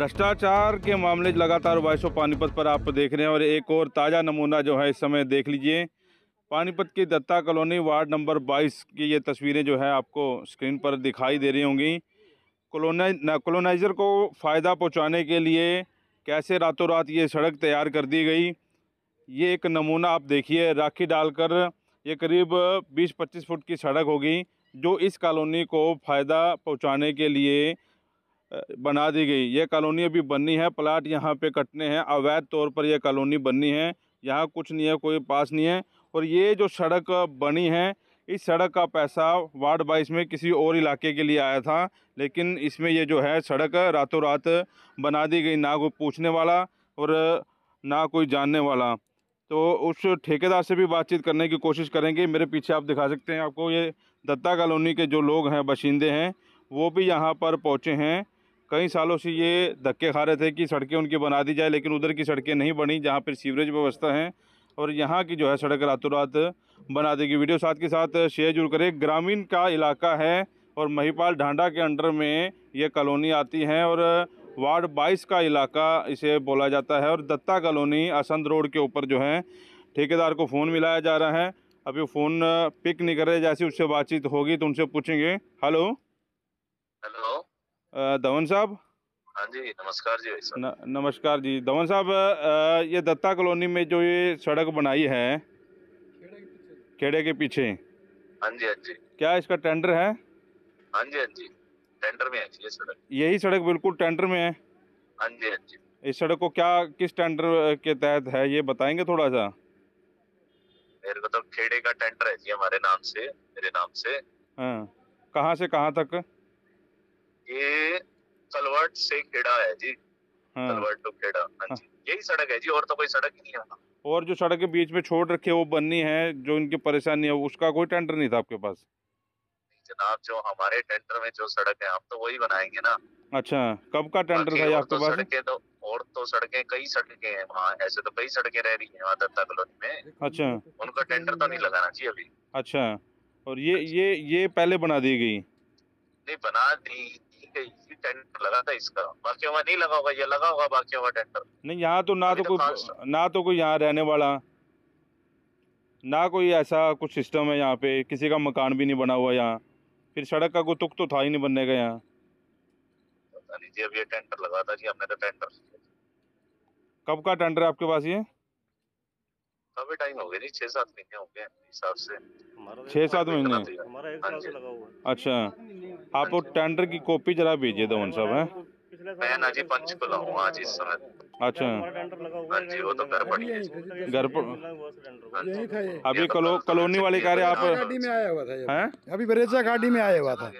भ्रष्टाचार के मामले लगातार वायसो पानीपत पर आप देख रहे हैं और एक और ताज़ा नमूना जो है इस समय देख लीजिए पानीपत की दत्ता कॉलोनी वार्ड नंबर 22 की ये तस्वीरें जो है आपको स्क्रीन पर दिखाई दे रही होंगी कॉलोना कॉलोनाइज़र को फ़ायदा पहुंचाने के लिए कैसे रातों रात ये सड़क तैयार कर दी गई ये एक नमूना आप देखिए राखी डालकर ये करीब बीस पच्चीस फुट की सड़क होगी जो इस कॉलोनी को फ़ायदा पहुँचाने के लिए बना दी गई ये कॉलोनी अभी बननी है प्लाट यहाँ पे कटने हैं अवैध तौर पर यह कॉलोनी बननी है यहाँ कुछ नहीं है कोई पास नहीं है और ये जो सड़क बनी है इस सड़क का पैसा वार्ड बाईस में किसी और इलाके के लिए आया था लेकिन इसमें ये जो है सड़क रातों रात बना दी गई ना कोई पूछने वाला और ना कोई जानने वाला तो उस ठेकेदार से भी बातचीत करने की कोशिश करेंगे मेरे पीछे आप दिखा सकते हैं आपको ये दत्ता कॉलोनी के जो लोग हैं बशिंदे हैं वो भी यहाँ पर पहुँचे हैं कई सालों से ये धक्के खा रहे थे कि सड़कें उनकी बना दी जाए लेकिन उधर की सड़कें नहीं बनी जहाँ पर सीवरेज व्यवस्था है और यहाँ की जो है सड़क रातों रात बना देगी वीडियो साथ के साथ शेयर जरूर करें ग्रामीण का इलाका है और महिपाल ढांडा के अंडर में ये कॉलोनी आती है और वार्ड 22 का इलाका इसे बोला जाता है और दत्ता कॉलोनी असंत रोड के ऊपर जो है ठेकेदार को फ़ोन मिलाया जा रहा है अभी फ़ोन पिक नहीं कर रहे जैसे उससे बातचीत होगी तो उनसे पूछेंगे हेलो धवन साहब हाँ जी नमस्कार जी न, नमस्कार जी धवन साहब ये दत्ता कॉलोनी में जो ये सड़क बनाई है खेड़े के पीछे हाँ जी हाँ जी क्या इसका टेंडर है हाँ जी हाँ जी टेंडर में है ये सड़क यही सड़क बिल्कुल टेंडर में है हाँ जी हाँ जी इस सड़क को क्या किस टेंडर के तहत है ये बताएंगे थोड़ा सा मेरे को तो खेड़े का टेंडर है जी हमारे नाम से मेरे नाम से हाँ कहाँ से कहाँ तक ये कलवर्ट से खेड़ा है जी कलवर्ट हाँ। टू खेड़ा हाँ जी हाँ। यही सड़क है जी और तो कोई सड़क ही नहीं है और जो सड़क के बीच में छोड़ रखे वो बननी है जो इनकी परेशानी है उसका कोई टेंडर नहीं था आपके पास जनाब जो हमारे टेंडर में जो सड़क है आप तो वही बनाएंगे ना अच्छा कब का टेंडर हाँ था आपके तो पास सड़कें तो और तो सड़कें कई सड़कें हैं वहाँ ऐसे तो कई सड़कें रह रही हैं वहाँ दत्ता कॉलोनी में अच्छा उनका टेंडर तो नहीं लगाना चाहिए अभी अच्छा और ये ये ये पहले बना दी गई नहीं बना दी इसी टेंडर लगा था इसका नहीं लगा होगा ये लगा होगा टेंडर नहीं यहाँ तो ना तो, तो कोई ना तो कोई यहाँ रहने वाला ना कोई ऐसा कुछ सिस्टम है यहाँ पे किसी का मकान भी नहीं बना हुआ यहाँ फिर सड़क का कोई तुक तो था ही नहीं बनने का यहाँ जी अब ये टेंडर लगा था जी हमने तो टेंडर कब का टेंडर है आपके पास ये काफी टाइम हो गया जी सात महीने हो गए हिसाब से छः सात महीने हमारा एक साल से हाँ लगा हुआ है अच्छा हाँ आप हाँ टेंडर की कॉपी जरा भेजिए उन सब है मैं ना जी पंचकुला हूँ आज इस समय अच्छा जी वो तो घर तो पर घर पर अभी तो कलो, कॉलोनी तो वाले कार्य आप गाड़ी में आया हुआ था हैं अभी बरेजा गाड़ी में आया हुआ था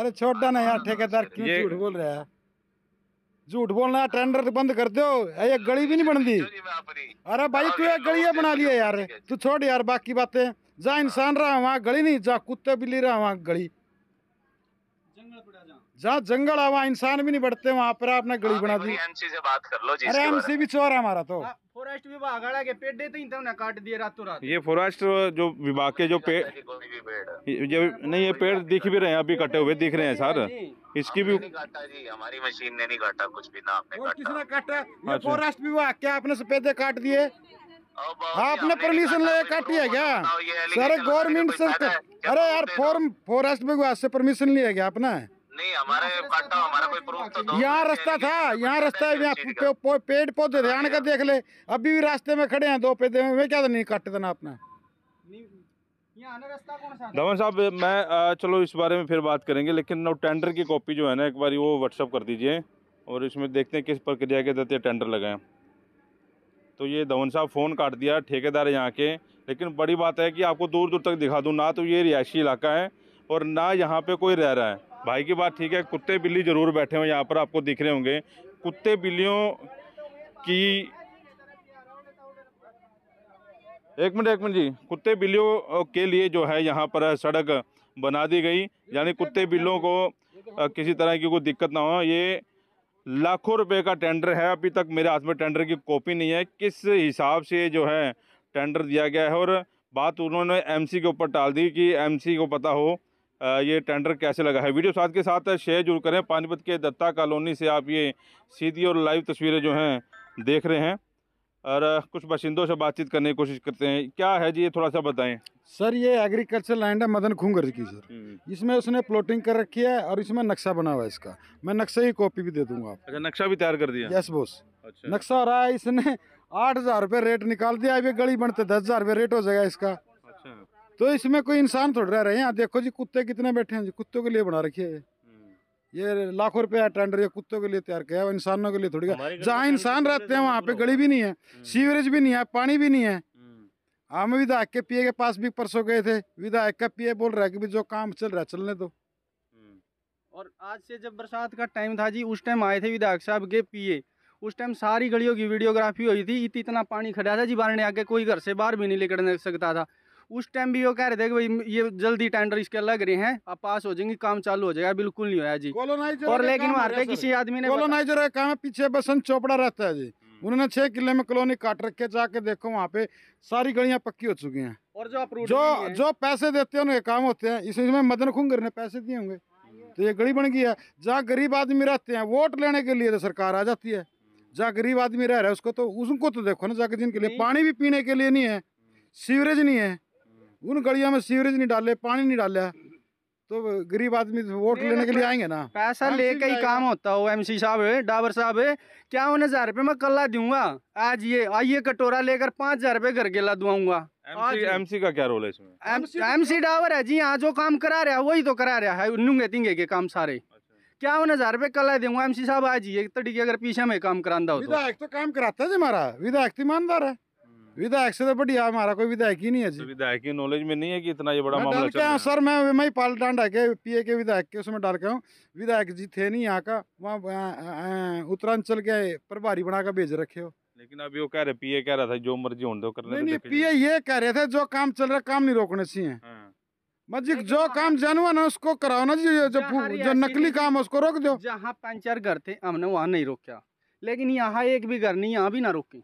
अरे छोटा ना यार ठेकेदार क्यों झूठ बोल रहा है झूठ बोलना टेंडर बंद कर दो गली भी नहीं बनती अरे भाई तू एक गली बना लिया यार तू छोड़ यार बाकी बातें जा इंसान रहा वहाँ गली नहीं जा कुत्ते बिल्ली रहा वहाँ गली जहाँ जंगल है वहाँ इंसान भी नहीं बढ़ते वहाँ पर आपने गली हाँ, बना दी एमसी से बात कर लो अरे एमसी भी चोर है हमारा तो फॉरेस्ट विभाग के पेड़ देते तो ही तो काट दिए रातों रात ये फॉरेस्ट जो विभाग के जो पेड़ ये नहीं ये पेड़ दिख भी रहे हैं अभी कटे हुए दिख रहे हैं सर इसकी भी हमारी मशीन ने नहीं काटा कुछ भी ना आपने किसने काटा फॉरेस्ट अच्छा। विभाग क्या आपने सफेदे काट दिए हाँ, आपने परमिशन ले काटी है क्या सर गवर्नमेंट संस्था अरे यार फॉर्म फॉरेस्ट विभाग से परमिशन लिया गया आपने नहीं हमारे काटा तो तो हमारा कोई प्रूफ तो यहाँ रास्ता था यहाँ रास्ता है यहाँ पेड़ पौधे आने हाँ, का देख ले अभी भी रास्ते में खड़े हैं दो पेड़ में क्या तो नहीं काट देना आपने धवन साहब मैं चलो इस बारे में फिर बात करेंगे लेकिन टेंडर की कॉपी जो है ना एक बार वो व्हाट्सअप कर दीजिए और इसमें देखते हैं किस प्रक्रिया के तहत टेंडर लगाए तो ये धवन साहब फ़ोन काट दिया ठेकेदार यहाँ के लेकिन बड़ी बात है कि आपको दूर दूर तक दिखा दूँ ना तो ये रिहायशी इलाका है और ना यहाँ पे कोई रह रहा है भाई की बात ठीक है कुत्ते बिल्ली ज़रूर बैठे हुए यहाँ पर आपको दिख रहे होंगे कुत्ते बिल्लियों की एक मिनट एक मिनट जी कुत्ते बिल्लियों के लिए जो है यहाँ पर सड़क बना दी गई यानी कुत्ते बिल्लों को किसी तरह की कोई दिक्कत ना हो ये लाखों रुपए का टेंडर है अभी तक मेरे हाथ में टेंडर की कॉपी नहीं है किस हिसाब से जो है टेंडर दिया गया है और बात उन्होंने एमसी के ऊपर टाल दी कि एमसी को पता हो ये टेंडर कैसे लगा है वीडियो साथ के साथ शेयर जरूर करें पानीपत के दत्ता कॉलोनी से आप ये सीधी और लाइव तस्वीरें जो हैं देख रहे हैं और कुछ बाशिंदों से बातचीत करने की कोशिश करते हैं क्या है जी ये थोड़ा सा बताएं सर ये एग्रीकल्चर लैंड है मदन खुंगर की सर हम्म। इसमें उसने प्लॉटिंग कर रखी है और इसमें नक्शा बना हुआ है इसका मैं नक्शे की कॉपी भी दे दूंगा अच्छा नक्शा भी तैयार कर दिया यस बोस अच्छा। नक्शा रहा है इसने आठ हजार रुपये रेट निकाल दिया अभी गली बनते दस हजार रुपये रेट हो जाएगा इसका अच्छा तो इसमें कोई इंसान थोड़ा रह रहे हैं यहाँ देखो जी कुत्ते कितने बैठे हैं जी कुत्तों के लिए बना रखी है ये लाखों रुपया टेंडर ये कुत्तों के लिए तैयार किया है इंसानों के लिए थोड़ी जहाँ इंसान रहते हैं वहाँ पे गली भी नहीं है हम्म। सीवरेज भी नहीं है पानी भी नहीं है हम्म। हम विधायक के पीए के पास भी परसों गए थे विधायक का पीए बोल रहा है कि जो काम चल रहा है चलने दो हम्म। और आज से जब बरसात का टाइम था जी उस टाइम आए थे विधायक साहब के पीए उस टाइम सारी गलियों की वीडियोग्राफी हुई थी इतना पानी खड़ा था जी बारने आके कोई घर से बाहर भी नहीं लेकर सकता था उस टाइम भी वो कह रहे थे कि भाई ये जल्दी टेंडर इसके लग रहे हैं आप पास हो जाएंगे काम चालू हो जाएगा बिल्कुल नहीं होया जी और लेकिन वहाँ पे किसी आदमी ने कॉलोनाइजर है काम पीछे बसंत चोपड़ा रहता है जी हम्म। उन्होंने छह किले में कॉलोनी काट रखे जाके देखो वहाँ पे सारी गलियां पक्की हो चुकी हैं और जो अप्रूव जो जो पैसे देते हैं उनके काम होते हैं इसमें मदन खुंगर ने पैसे दिए होंगे हाँ, तो ये गली बन गई है जहाँ गरीब आदमी रहते हैं वोट लेने के लिए तो सरकार आ जाती है हम्म। जहाँ गरीब आदमी रह रहा है उसको तो उसको तो देखो ना जाके जिनके लिए पानी भी पीने के लिए नहीं है हम्म। सीवरेज नहीं है उन गलियों में सीवरेज नहीं डाले पानी नहीं डाले तो गरीब आदमी तो वोट लेने के लिए आएंगे ना पैसा लेके ही काम होता हो एमसी साहब डाबर साहब क्या उन्हें हजार रुपये मैं कल्ला दूंगा आज ये आइए कटोरा लेकर पाँच हजार रुपये घर के ला दुआऊंगा एमसी का क्या रोल है इसमें एमसी डावर है जी यहाँ जो काम करा रहा है वही तो करा रहा है नुंगे तिंगे के काम सारे अच्छा। क्या उन्हें हजार रुपये कल्ला दूंगा सी साहब आज ये तड़ी अगर पीछे में काम करा हो तो। विधायक तो काम कराता है जी हमारा विधायक तो ईमानदार है विधायक से तो बढ़िया हमारा कोई विधायक ही नहीं है जी तो विधायक की नॉलेज में नहीं है कि इतना ये बड़ा मैं मामला चल रहा है सर मैं मैं पाल डांडा के पीए के विधायक के उसमें डाल के हूँ विधायक जी थे नहीं यहाँ का वहाँ उत्तरांचल के प्रभारी बना कर भेज रखे हो लेकिन अभी वो कह रहे पीए कह रहा था जो मर्जी होने दो करने नहीं, तो नहीं पीए ये कह रहे थे जो काम चल रहा काम नहीं रोकने से चाहिए हाँ। मस्जिद जो काम जानवा ना उसको कराओ ना जी जो जो नकली काम है उसको रोक दो जहाँ पंचर घर थे हमने वहाँ नहीं रोका लेकिन यहाँ एक भी घर नहीं यहाँ भी ना रोके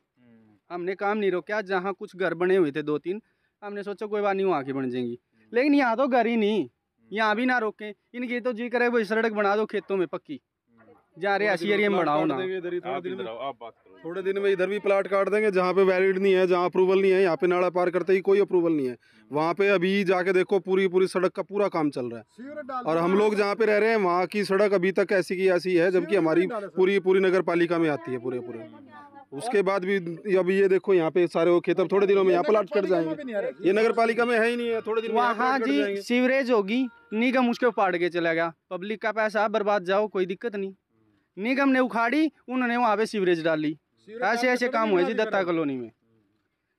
हमने काम नहीं रोका जहाँ कुछ घर बने हुए थे दो तीन हमने सोचा कोई बात नहीं वहाँ की बन जाएंगी हम्म। लेकिन यहाँ तो घर ही नहीं हम्म। यहाँ भी ना रोकें इनकी तो जी करे वो सड़क बना दो खेतों में पक्की हम्म। जा रहे ऐसी एरिया में बढ़ाओ ना थोड़े दिन में इधर भी प्लाट काट देंगे जहाँ पे वैलिड नहीं है जहाँ अप्रूवल नहीं है यहाँ पे नाड़ा पार करते ही कोई अप्रूवल नहीं है वहाँ पे अभी जाके देखो पूरी पूरी सड़क का पूरा काम चल रहा है और हम लोग जहाँ पे रह रहे हैं वहाँ की सड़क अभी तक ऐसी की ऐसी है जबकि हमारी पूरी पूरी नगर पालिका में आती है पूरे पूरे उसके बाद भी अब ये देखो यहाँ पे सारे वो खेतम थोड़े दिनों में यहाँ प्लाट कट जाएंगे ये नगर पालिका में है ही नहीं है थोड़े दिन वहाँ जी सीवरेज होगी निगम उसके पाड़ के चला गया पब्लिक का पैसा बर्बाद जाओ कोई दिक्कत नहीं निगम ने उखाड़ी उन्होंने वहाँ पे सीवरेज डाली ऐसे ऐसे तो काम हुए जी दत्ता कॉलोनी में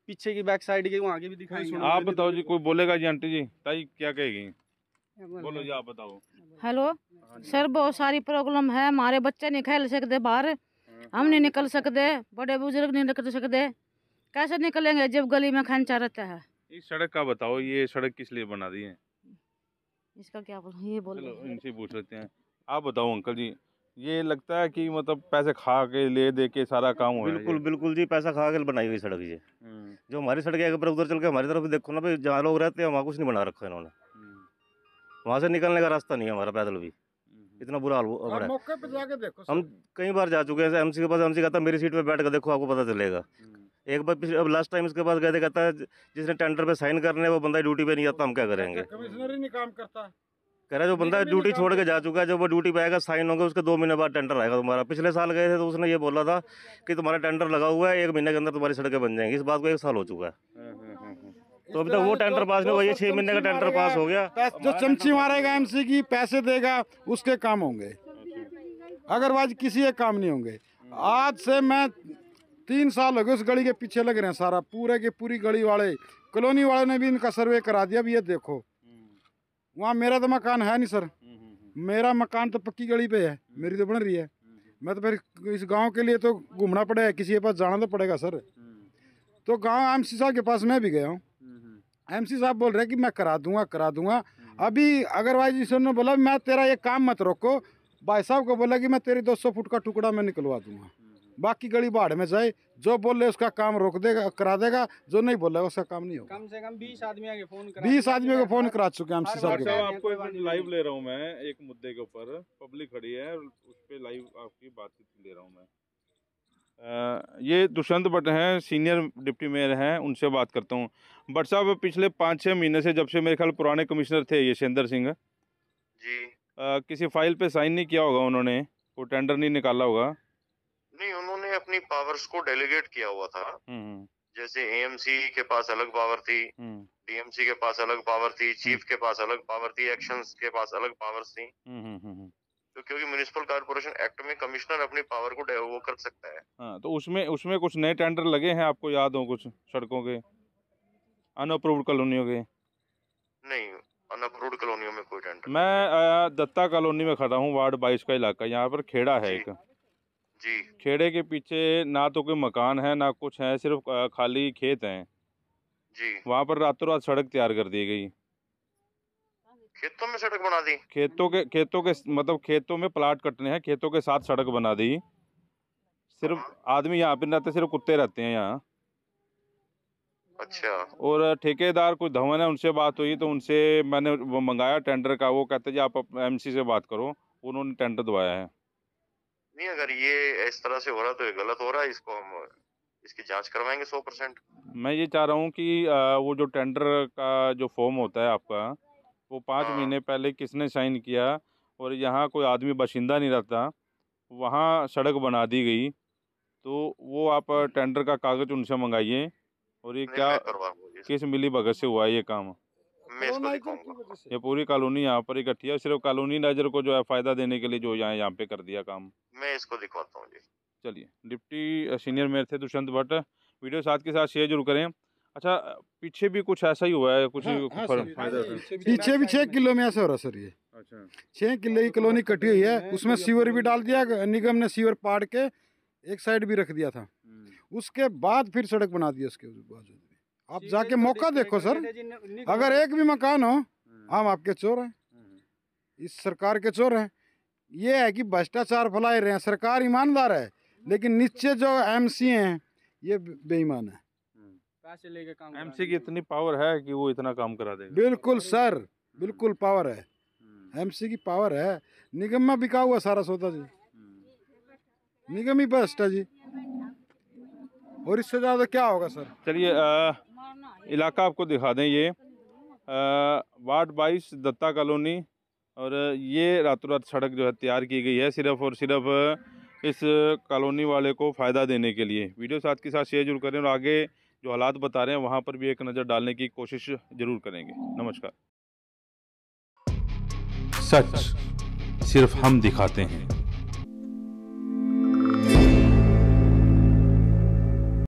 पीछे की बैक साइड के वहाँ आगे भी दिखाई आप बताओ जी कोई बोलेगा जी आंटी जी ताई क्या कहेगी बोलो जी आप बताओ हेलो हाँ सर बहुत सारी प्रॉब्लम है हमारे बच्चे नहीं खेल सकते बाहर हम नहीं निकल सकते बड़े बुजुर्ग नहीं निकल सकते कैसे निकलेंगे जब गली में खंचा रहता है इस सड़क का बताओ ये सड़क किस लिए बना दी है इसका क्या बोल ये बोलो इनसे पूछ लेते हैं आप बताओ अंकल जी ये लगता है कि मतलब पैसे खा के ले दे के सारा काम हुआ बिल्कुल बिल्कुल जी पैसा खा के बनाई गई सड़क ये हम्म। जो हमारी सड़क है उधर चल के हमारी तरफ देखो ना भाई जहाँ लोग रहते हैं वहाँ कुछ नहीं बना रखा इन्होंने हम्म। वहाँ से निकलने का रास्ता नहीं है हमारा पैदल भी इतना बुरा हाल हो रहा है हम कई बार जा चुके हैं एम के पास एम कहता मेरी सीट पर बैठ कर देखो आपको पता चलेगा हम्म। एक बार पिछले अब लास्ट टाइम इसके पास गए थे कहता जिसने टेंडर पे साइन करने वो बंदा ड्यूटी पे नहीं आता हम क्या अच्छा, करेंगे कमिश्नर ही नहीं काम करता कह रहा जो बंदा ड्यूटी छोड़ के जा चुका है जब वो ड्यूटी पे आएगा साइन होगा उसके दो महीने बाद टेंडर आएगा तुम्हारा पिछले साल गए थे तो उसने ये बोला था कि तुम्हारा टेंडर लगा हुआ है एक महीने के अंदर तुम्हारी सड़कें बन जाएंगी इस बात को एक साल हो चुका है हाँ, हाँ। तो अभी तक वो टेंडर पास नहीं हुआ ये छह महीने का टेंडर पास हो गया जो चमची मारेगा एमसी की पैसे देगा उसके काम होंगे अगर अगरवाज किसी एक काम नहीं होंगे आज से मैं तीन साल हो गए उस गली के पीछे लग रहे हैं सारा पूरे के पूरी गली वाले कॉलोनी वाले ने भी इनका सर्वे करा दिया अभी ये देखो वहाँ मेरा तो मकान है नहीं सर मेरा मकान तो पक्की गली पे है मेरी तो बन रही है मैं तो फिर इस गांव के लिए तो घूमना पड़ेगा किसी के पास जाना तो पड़ेगा सर तो गांव एम साहब के पास मैं भी गया हूँ एमसी साहब बोल रहे कि मैं करा दूंगा करा दूंगा हम्म। अभी अग्रवाल जी ने बोला मैं तेरा ये काम मत रोको भाई साहब को बोला कि मैं तेरी 200 फुट का टुकड़ा मैं निकलवा दूंगा हम्म। बाकी गली बाढ़ में जाए जो बोले उसका काम रोक देगा करा देगा जो नहीं बोल उसका काम नहीं होगा कम से कम बीस आदमी आगे फोन बीस आदमी को फोन करा चुके हैं हम साहब आपको लाइव ले रहा हूँ मैं एक मुद्दे के ऊपर पब्लिक खड़ी है उस पर लाइव आपकी बातचीत ले रहा हूँ मैं ये दुष्यंत भट्ट हैं सीनियर डिप्टी मेयर हैं उनसे बात करता हूँ भट्ट साहब पिछले पाँच छः महीने से जब से मेरे ख्याल पुराने कमिश्नर थे यशेंद्र सिंह जी आ, किसी फाइल पे साइन नहीं किया होगा उन्होंने वो टेंडर नहीं निकाला होगा नहीं उन्होंने अपनी पावर्स को डेलीगेट किया हुआ था हम्म, हम्म। जैसे एएमसी के पास अलग पावर थी डीएमसी हम्म। के पास अलग पावर थी चीफ के पास अलग पावर थी एक्शंस के पास अलग पावर्स थी तो क्योंकि म्यूनिसिपल कॉर्पोरेशन एक्ट में कमिश्नर अपनी पावर को वो कर सकता है हाँ, तो उसमें उसमें कुछ नए टेंडर लगे हैं आपको याद हो कुछ सड़कों के अनअप्रूव्ड कॉलोनियों के नहीं अनअप्रूव्ड कॉलोनियों में कोई टेंडर मैं दत्ता कॉलोनी में खड़ा हूँ वार्ड बाईस का इलाका यहाँ पर खेड़ा है एक जी खेड़े के पीछे ना तो कोई मकान है ना कुछ है सिर्फ खाली खेत हैं जी वहाँ पर रातों रात सड़क तैयार कर दी गई खेतों में सड़क बना दी खेतों के खेतों के मतलब खेतों में प्लाट कटने हैं खेतों के साथ सड़क बना दी सिर्फ हाँ। आदमी यहाँ पे रहते सिर्फ कुत्ते रहते हैं यहाँ अच्छा और ठेकेदार कोई धवन है उनसे बात हुई तो उनसे मैंने वो मंगाया टेंडर का वो कहते जी आप एमसी से बात करो उन्होंने टेंडर दवाया है नहीं अगर ये इस तरह से हो रहा तो ये गलत हो रहा है इसको हम इसकी जांच करवाएंगे सौ परसेंट मैं ये चाह रहा हूँ कि वो जो टेंडर का जो फॉर्म होता है आपका वो पाँच हाँ। महीने पहले किसने साइन किया और यहाँ कोई आदमी बाशिंदा नहीं रहता वहाँ सड़क बना दी गई तो वो आप टेंडर का कागज़ उनसे मंगाइए और ये क्या किस तो मिली भगत से हुआ ये काम ये पूरी कॉलोनी यहाँ पर इकट्ठी है सिर्फ कॉलोनी नजर को जो है फायदा देने के लिए जो यहाँ यहाँ पे कर दिया काम मैं इसको दिखाता हूँ चलिए डिप्टी सीनियर मेयर थे दुष्यंत भट्ट वीडियो साथ के साथ शेयर जरूर करें अच्छा पीछे भी कुछ ऐसा ही हुआ है कुछ हाँ, हाँ, पीछे, भी छह किलो में ऐसा हो रहा सर ये अच्छा छह हाँ, किलो की तो कॉलोनी कटी हुई है उसमें सीवर भी डाल दिया निगम ने सीवर पाड़ के एक साइड भी रख दिया था हम्म। उसके बाद फिर सड़क बना दिया उसके बावजूद आप जाके मौका देखो सर अगर एक भी मकान हो हम्म। हम आपके चोर हैं हम्म। इस सरकार के चोर हैं ये है कि भ्रष्टाचार फैलाए रहे हैं सरकार ईमानदार है लेकिन नीचे जो एमसी हैं ये बेईमान है पैसे लेके काम एमसी की इतनी पावर है कि वो इतना काम करा देगा बिल्कुल सर बिल्कुल पावर है एमसी हम्म। की पावर है निगम में बिका हुआ सारा सौदा जी हम्म। निगम ही बेस्ट है जी और इससे ज़्यादा क्या होगा सर चलिए इलाका आपको दिखा दें ये वार्ड बाईस दत्ता कॉलोनी और ये रातों रात सड़क जो है तैयार की गई है सिर्फ और सिर्फ इस कॉलोनी वाले को फ़ायदा देने के लिए वीडियो साथ के साथ शेयर जरूर करें और आगे जो हालात बता रहे हैं वहाँ पर भी एक नज़र डालने की कोशिश ज़रूर करेंगे नमस्कार सच सिर्फ हम दिखाते हैं